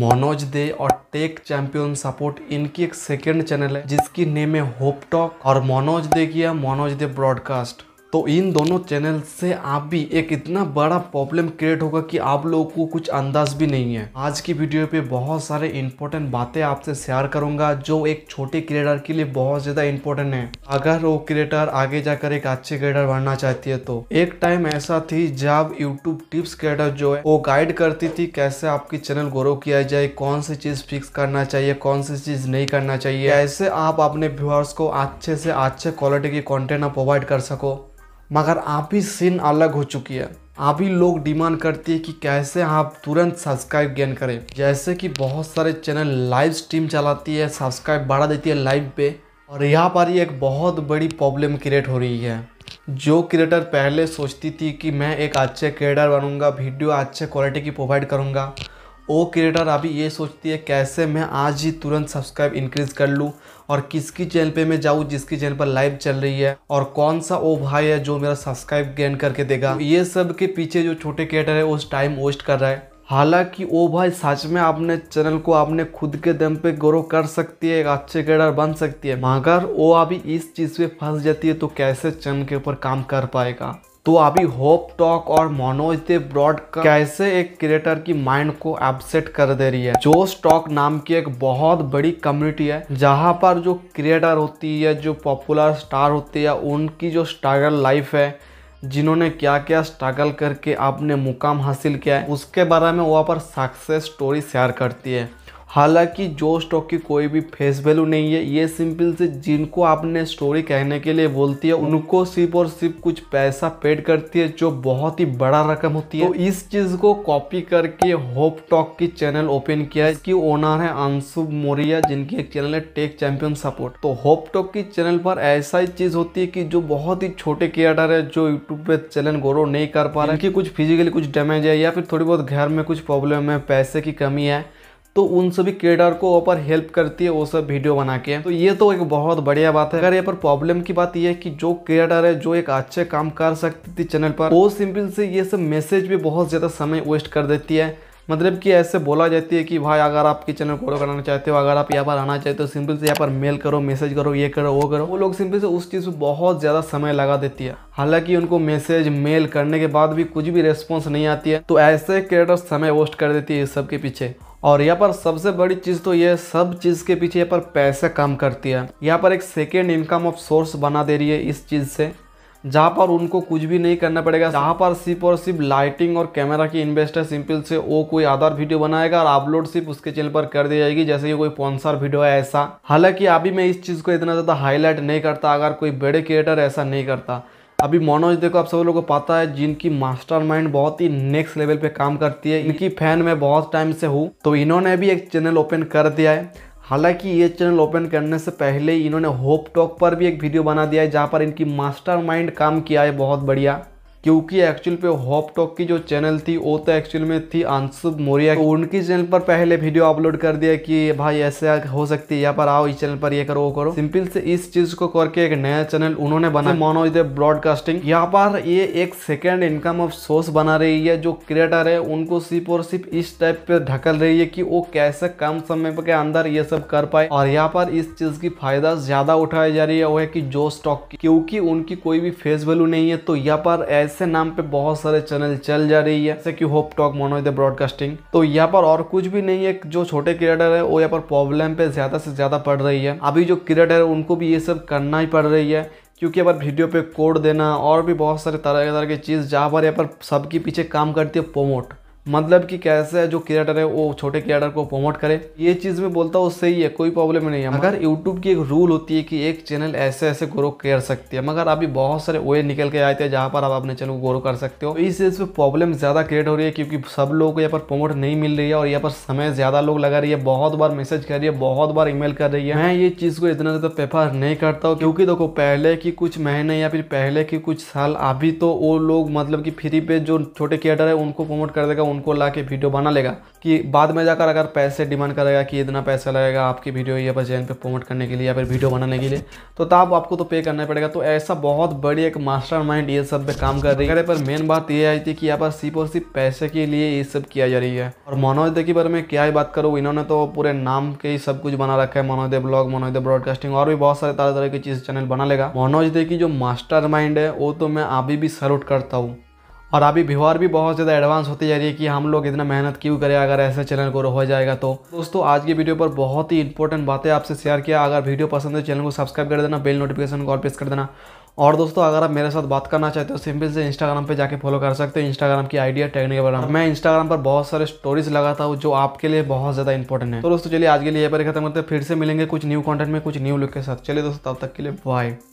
मनोज दे और take champion support इनकी एक सेकेंड चैनल है जिसकी नेम है होप टॉक और मनोज दे किया मनोज दे ब्रॉडकास्ट तो इन दोनों चैनल से आप भी एक इतना बड़ा प्रॉब्लम क्रिएट होगा कि आप लोगों को कुछ अंदाज भी नहीं है आज की वीडियो पे बहुत सारे इंपॉर्टेंट बातें आपसे शेयर करूंगा जो एक छोटे क्रिएटर के लिए बहुत ज़्यादा इंपॉर्टेंट है अगर वो क्रिएटर आगे जाकर एक अच्छे क्रिएटर बनना चाहती है तो एक टाइम ऐसा थी जब यूट्यूब टिप्स क्रिएटर जो है वो गाइड करती थी कैसे आपकी चैनल ग्रो किया जाए कौन सी चीज़ फिक्स करना चाहिए कौन सी चीज़ नहीं करना चाहिए ऐसे आप अपने व्यूअर्स को अच्छे से अच्छे क्वालिटी की कॉन्टेंट प्रोवाइड कर सको मगर आप ही सीन अलग हो चुकी है आप ही लोग डिमांड करती है कि कैसे आप तुरंत सब्सक्राइब गेन करें जैसे कि बहुत सारे चैनल लाइव स्ट्रीम चलाती है सब्सक्राइब बढ़ा देती है लाइव पे और यहाँ पर ही एक बहुत बड़ी प्रॉब्लम क्रिएट हो रही है जो क्रिएटर पहले सोचती थी कि मैं एक अच्छे क्रिएटर बनूंगा वीडियो अच्छे क्वालिटी की प्रोवाइड करूंगा ओ क्रिएटर अभी ये सोचती है कैसे मैं आज ही तुरंत सब्सक्राइब इंक्रीज कर लूँ और किसकी चैनल पे मैं जाऊँ जिसकी चैनल पर लाइव चल रही है और कौन सा ओ भाई है जो मेरा सब्सक्राइब गेन करके देगा ये सब के पीछे जो छोटे क्रिएटर है उस टाइम वेस्ट कर रहा है हालांकि ओ भाई सच में आपने चैनल को आपने खुद के दम पे ग्रो कर सकती है एक अच्छे क्रिएटर बन सकती है मगर वो अभी इस चीज़ पे फंस जाती है तो कैसे चैनल के ऊपर काम कर पाएगा तो अभी होप टॉक और मनोज देव ब्रॉड कैसे एक क्रिएटर की माइंड को अपसेट कर दे रही है जो स्टॉक नाम की एक बहुत बड़ी कम्युनिटी है जहाँ पर जो क्रिएटर होती है जो पॉपुलर स्टार होती है उनकी जो स्ट्रगल लाइफ है जिन्होंने क्या क्या स्ट्रगल करके अपने मुकाम हासिल किया है उसके बारे में वहाँ पर सक्सेस स्टोरी शेयर करती है हालांकि जो स्टॉक की कोई भी फेस वैल्यू नहीं है ये सिंपल से जिनको आपने स्टोरी कहने के लिए बोलती है उनको सिर्फ और सिर्फ कुछ पैसा पेड करती है जो बहुत ही बड़ा रकम होती है तो इस चीज़ को कॉपी करके होप टॉक की चैनल ओपन किया है इसकी ओनर है अंशु मोरिया जिनकी एक चैनल है टेक चैंपियन सपोर्ट तो होप टॉक की चैनल पर ऐसा ही चीज़ होती है की जो बहुत ही छोटे क्रिएटर है जो यूट्यूब पे चैनल ग्रो नहीं कर पा रहे की कुछ फिजिकली कुछ डैमेज है या फिर थोड़ी बहुत घर में कुछ प्रॉब्लम है पैसे की कमी है तो उन सभी क्रिएटर को ऊपर हेल्प करती है वो सब वीडियो बना के तो ये तो एक बहुत बढ़िया बात है अगर यहाँ पर प्रॉब्लम की बात यह है कि जो क्रिएटर है जो एक अच्छे काम कर सकती थी चैनल पर वो सिंपल से ये सब मैसेज भी बहुत ज़्यादा समय वेस्ट कर देती है मतलब कि ऐसे बोला जाती है कि भाई अगर आपके चैनल फॉलो कराना चाहते हो अगर आप यहाँ पर आना चाहते हो सिंपल से यहाँ पर मेल करो मैसेज करो ये करो वो करो वो लोग सिंपल से उस चीज़ पर बहुत ज़्यादा समय लगा देती है हालांकि उनको मैसेज मेल करने के बाद भी कुछ भी रेस्पॉन्स नहीं आती है तो ऐसे क्रिएटर समय वेस्ट कर देती है इस सब के पीछे और यहाँ पर सबसे बड़ी चीज़ तो ये सब चीज़ के पीछे यहाँ पर पैसे काम करती है यहाँ पर एक सेकेंड इनकम ऑफ सोर्स बना दे रही है इस चीज़ से जहाँ पर उनको कुछ भी नहीं करना पड़ेगा जहाँ पर सिर्फ और सिर्फ लाइटिंग और कैमरा की इन्वेस्ट है सिंपल से वो कोई आधार वीडियो बनाएगा और अपलोड सिर्फ उसके चैनल पर कर दी जाएगी जैसे कि कोई पॉन्सर वीडियो है ऐसा हालांकि अभी मैं इस चीज़ को इतना ज़्यादा हाईलाइट नहीं करता अगर कोई बड़े क्रिएटर ऐसा नहीं करता अभी मनोज देखो आप सब लोगों को पता है जिनकी मास्टरमाइंड बहुत ही नेक्स्ट लेवल पे काम करती है इनकी फैन मैं बहुत टाइम से हूँ तो इन्होंने भी एक चैनल ओपन कर दिया है हालांकि ये चैनल ओपन करने से पहले इन्होंने होप टॉक पर भी एक वीडियो बना दिया है जहाँ पर इनकी मास्टर काम किया है बहुत बढ़िया क्योंकि एक्चुअल पे हॉप टॉक की जो चैनल थी वो तो एक्चुअल में थी अंशुभ मोरिया तो उनकी चैनल पर पहले वीडियो अपलोड कर दिया कि भाई ऐसे हो सकती है यहाँ पर आओ इस चैनल पर ये करो वो करो सिंपल से इस चीज को करके एक नया चैनल उन्होंने बना मनोज इधर ब्रॉडकास्टिंग यहाँ पर ये एक सेकेंड इनकम ऑफ सोर्स बना रही है जो क्रिएटर है उनको सिर्फ और सिर्फ इस टाइप पे ढकल रही है की वो कैसे कम समय के अंदर ये सब कर पाए और यहाँ पर इस चीज की फायदा ज्यादा उठाई जा रही है वो है की जो स्टॉक क्योंकि उनकी कोई भी फेस वैल्यू नहीं है तो यहाँ पर ऐसे ऐसे नाम पे बहुत सारे चैनल चल जा रही है जैसे कि होप टॉक मोनोइद ब्रॉडकास्टिंग तो यहाँ पर और कुछ भी नहीं है जो छोटे क्रिएटर है वो यहाँ पर प्रॉब्लम पे ज्यादा से ज्यादा पड़ रही है अभी जो क्रिएटर है उनको भी ये सब करना ही पड़ रही है क्योंकि पर वीडियो पे कोड देना और भी बहुत सारे तरह तरह की चीज़ जहाँ पर यहाँ पर सबके पीछे काम करती है प्रोमोट मतलब कि कैसे जो क्रिएटर है वो छोटे क्रिएटर को प्रमोट करे ये चीज़ में बोलता हूँ सही है कोई प्रॉब्लम नहीं है हाँ। मगर यूट्यूब की एक रूल होती है कि एक चैनल ऐसे ऐसे ग्रो कर सकती है मगर अभी बहुत सारे वे निकल के आए थे जहाँ पर आप अपने चैनल को ग्रो कर सकते हो तो इस चीज़ पर प्रॉब्लम ज़्यादा क्रिएट हो रही है क्योंकि सब लोगों को यहाँ पर प्रमोट नहीं मिल रही है और यहाँ पर समय ज़्यादा लोग लगा रही है बहुत बार मैसेज कर रही है बहुत बार ई कर रही है मैं ये चीज़ को इतना ज़्यादा प्रेफर नहीं करता हूँ क्योंकि देखो पहले की कुछ महीने या फिर पहले की कुछ साल अभी तो वो लोग मतलब की फ्री पे जो छोटे क्रिएटर है उनको प्रमोट कर देगा उनको ला के वीडियो बना लेगा कि बाद में जाकर अगर पैसे डिमांड करेगा कि इतना पैसा लगेगा आपकी वीडियो या पर चैनल पर प्रमोट करने के लिए या फिर वीडियो बनाने के लिए तो तब आपको तो पे करना पड़ेगा तो ऐसा बहुत बड़ी एक मास्टर ये सब पे काम कर रही है पर मेन बात ये आई थी कि यहाँ पर सिर्फ और सिर्फ पैसे के लिए ये सब किया जा रही है और मनोज दे की बारे में क्या ही बात करूँ इन्होंने तो पूरे नाम के ही सब कुछ बना रखा है मनोज दे ब्लॉग मनोज दे ब्रॉडकास्टिंग और भी बहुत सारे तरह तरह की चीज़ चैनल बना लेगा मनोज दे की जो मास्टर माइंड है वो तो मैं अभी भी सलूट करता हूँ और अभी व्यवहार भी बहुत ज़्यादा एडवांस होती जा रही है कि हम लोग इतना मेहनत क्यों करें अगर ऐसे चैनल को हो जाएगा तो दोस्तों आज की वीडियो पर बहुत ही इंपॉर्टेंट बातें आपसे शेयर किया अगर वीडियो पसंद है चैनल को सब्सक्राइब कर देना बेल नोटिफिकेशन को और प्रेस कर देना और दोस्तों अगर आप मेरे साथ बात करना चाहते हो सिंपल से इंस्टाग्राम पर जाकर फॉलो कर सकते हो इंस्टाग्राम की आइडिया टेक्निकल बना मैं इंस्टाग्राम पर बहुत सारे स्टोरीज लगाता हूँ जो आपके लिए बहुत ज़्यादा इंपॉर्टेंट है तो दोस्तों चलिए आज के लिए ये पर खत्म करते हैं फिर से मिलेंगे कुछ न्यू कॉन्टेंट में कुछ न्यू लुक के साथ चलिए दोस्तों तब तक के लिए बाय